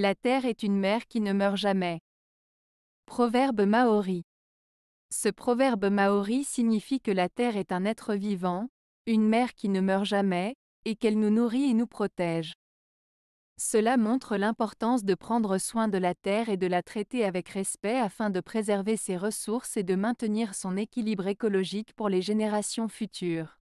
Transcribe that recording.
La terre est une mère qui ne meurt jamais. Proverbe maori. Ce proverbe maori signifie que la terre est un être vivant, une mère qui ne meurt jamais, et qu'elle nous nourrit et nous protège. Cela montre l'importance de prendre soin de la terre et de la traiter avec respect afin de préserver ses ressources et de maintenir son équilibre écologique pour les générations futures.